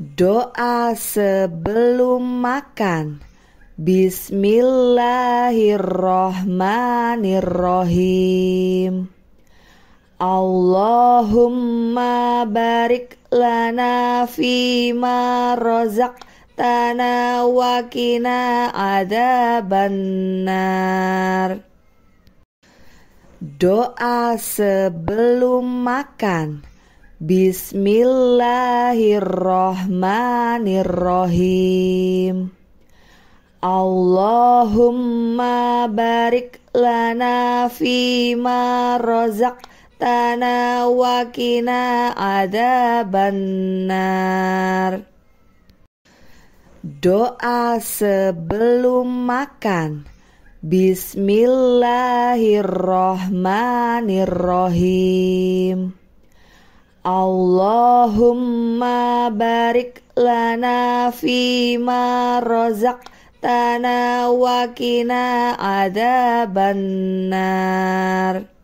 Doa sebelum makan Bismillahirrohmanirrohim Allahumma barik lana fima rozak tana wakina ada benar Doa sebelum makan Bismillahirrahmanirrahim. Allahumma barik lana fima tana wa ada benar Doa sebelum makan. Bismillahirrahmanirrahim. Allahumma barik lana fima rozak tanawakina ada benar.